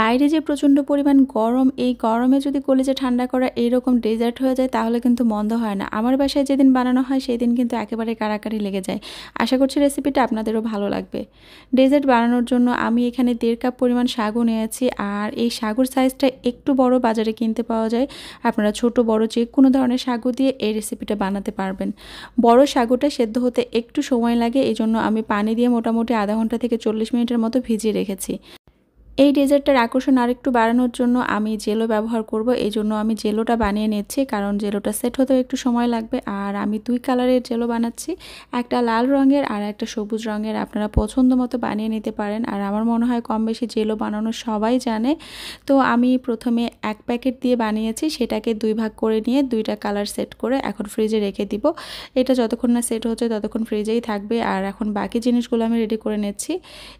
বাইরে যে প্রচণ্ড পরিমাণ গরম এই গরমে যদি কলেজে ঠান্ডা করা এইরকম ডেজার্ট হয়ে যায় তাহলে কিন্তু মন্দ হয় না আমার বাসায় যেদিন বানানো হয় সেই দিন কিন্তু একেবারে কারাকারি লেগে যায় আশা করছি রেসিপিটা আপনাদেরও ভালো লাগবে ডেজার্ট বানানোর জন্য আমি এখানে দেড় কাপ পরিমাণ সাগু নিয়েছি আর এই সাগুর সাইজটা একটু বড় বাজারে কিনতে পাওয়া যায় আপনারা ছোট বড় যে কোনো ধরনের সাগু দিয়ে এই রেসিপিটা বানাতে পারবেন বড় সাগুটা সেদ্ধ হতে একটু সময় লাগে এই জন্য আমি পানি দিয়ে মোটামুটি আধা ঘন্টা থেকে চল্লিশ মিনিটের মতো ভিজিয়ে রেখেছি এই ডেজার্টটার আকর্ষণ আর একটু বাড়ানোর জন্য আমি জেলো ব্যবহার করব এই জন্য আমি জেলোটা বানিয়ে নিচ্ছি কারণ জেলোটা সেট হতেও একটু সময় লাগবে আর আমি দুই কালারের জেলো বানাচ্ছি একটা লাল রঙের আর একটা সবুজ রঙের আপনারা পছন্দ মতো বানিয়ে নিতে পারেন আর আমার মনে হয় কম বেশি জেলো বানানো সবাই জানে তো আমি প্রথমে এক প্যাকেট দিয়ে বানিয়েছি সেটাকে দুই ভাগ করে নিয়ে দুইটা কালার সেট করে এখন ফ্রিজে রেখে দিব এটা যতক্ষণ না সেট হচ্ছে ততক্ষণ ফ্রিজেই থাকবে আর এখন বাকি জিনিসগুলো আমি রেডি করে নিচ্ছি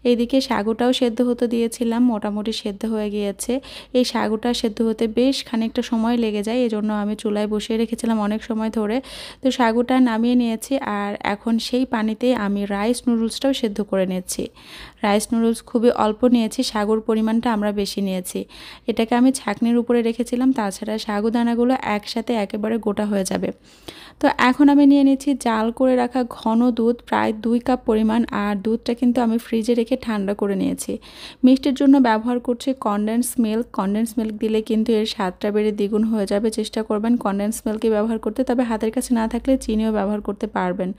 এইদিকে সাগুটাও সেদ্ধ হতে দিয়েছিলাম মোটামুটি সেদ্ধ হয়ে গিয়েছে এই সাগুটা সেদ্ধ হতে বেশ খানিকটা সময় লেগে যায় এজন্য আমি চুলায় বসিয়ে রেখেছিলাম অনেক সময় ধরে তো সাগুটা নামিয়ে নিয়েছি আর এখন সেই পানিতে আমি রাইস নুডলসটাও সেদ্ধ করে নিয়েছি রাইস নুডলস খুবই অল্প নিয়েছি সাগুর পরিমাণটা আমরা বেশি নিয়েছি এটাকে আমি ছাঁকনির উপরে রেখেছিলাম তাছাড়া সাগু দানাগুলো একসাথে একেবারে গোটা হয়ে যাবে তো এখন আমি নিয়ে নিয়েছি জাল করে রাখা ঘন দুধ প্রায় দুই কাপ পরিমাণ আর দুধটা কিন্তু আমি ফ্রিজে রেখে ঠান্ডা করে নিয়েছি মিষ্টির জন্য ব্যবহার করছি কনডেন্স মিল্ক কনডেন্স মিল্ক দিলে কিন্তু এর স্বাদটা বেড়ে দ্বিগুণ হয়ে যাবে চেষ্টা করবেন কনডেন্স মিল্কই ব্যবহার করতে তবে হাতের কাছে না থাকলে চিনিও ব্যবহার করতে পারবেন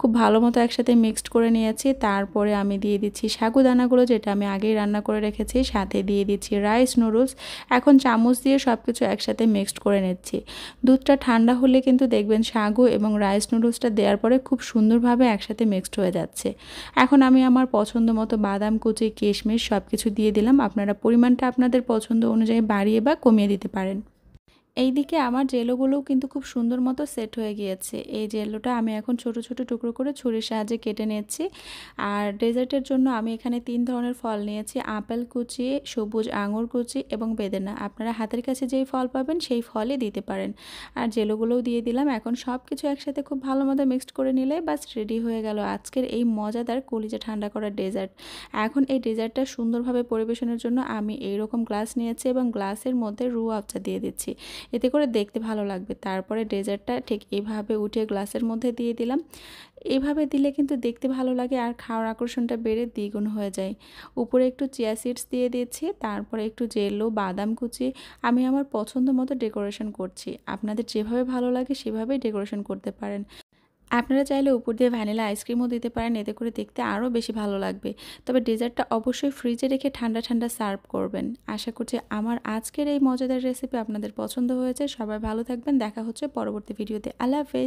খুব ভালো মতো একসাথে মিক্সড করে নিয়েছি তারপরে আমি দিয়ে দিচ্ছি সাগু দানাগুলো যেটা আমি আগেই রান্না করে রেখেছি সাথে দিয়ে দিচ্ছি রাইস নুডলস এখন চামচ দিয়ে সব কিছু একসাথে মিক্সড করে নিচ্ছি দুধটা ঠান্ডা হলে কিন্তু দেখবেন সাগু এবং রাইস নুডলসটা দেওয়ার পরে খুব সুন্দরভাবে একসাথে মিক্সড হয়ে যাচ্ছে এখন আমি আমার পছন্দ মতো বাদাম কুচি কিশমিশ সব কিছু দিয়ে দিলাম দিলাম আপনারা পরিমাণটা আপনাদের পছন্দ অনুযায়ী বাড়িয়ে বা কমিয়ে দিতে পারেন এই দিকে আমার জেলোগুলোও কিন্তু খুব সুন্দর মতো সেট হয়ে গিয়েছে এই জেলোটা আমি এখন ছোট ছোট টুকরো করে ছুরির সাহায্যে কেটে নিয়েছি আর ডেজার্টের জন্য আমি এখানে তিন ধরনের ফল নিয়েছি আপেল কুচি সবুজ আঙুর কুচি এবং বেদেনা আপনারা হাতের কাছে যেই ফল পাবেন সেই ফলই দিতে পারেন আর জেলোগুলোও দিয়ে দিলাম এখন সব কিছু একসাথে খুব ভালো মতো মিক্সড করে নিলে বাস রেডি হয়ে গেল আজকের এই মজাদার কলিজা ঠান্ডা করা ডেজার্ট এখন এই ডেজার্টটা সুন্দরভাবে পরিবেশনের জন্য আমি এইরকম গ্লাস নিয়েছি এবং গ্লাসের মধ্যে রু আবচা দিয়ে দিচ্ছি এতে করে দেখতে ভালো লাগবে তারপরে ডেজার্টটা ঠিক এইভাবে উঠে গ্লাসের মধ্যে দিয়ে দিলাম এভাবে দিলে কিন্তু দেখতে ভালো লাগে আর খাওয়ার আকর্ষণটা বেড়ে দ্বিগুণ হয়ে যায় উপরে একটু চিয়া সিডস দিয়ে দিয়েছি তারপরে একটু জেলো বাদাম কুচি আমি আমার পছন্দ মতো ডেকোরেশন করছি আপনাদের যেভাবে ভালো লাগে সেভাবেই ডেকোরেশন করতে পারেন আপনারা চাইলে উপর দিয়ে ভ্যানিলা আইসক্রিমও দিতে পারেন এতে করে দেখতে আরও বেশি ভালো লাগবে তবে ডেজার্টটা অবশ্যই ফ্রিজে রেখে ঠান্ডা ঠান্ডা সার্ভ করবেন আশা করছি আমার আজকের এই মজাদার রেসিপি আপনাদের পছন্দ হয়েছে সবাই ভালো থাকবেন দেখা হচ্ছে পরবর্তী ভিডিওতে আল্লাহ হাফেজ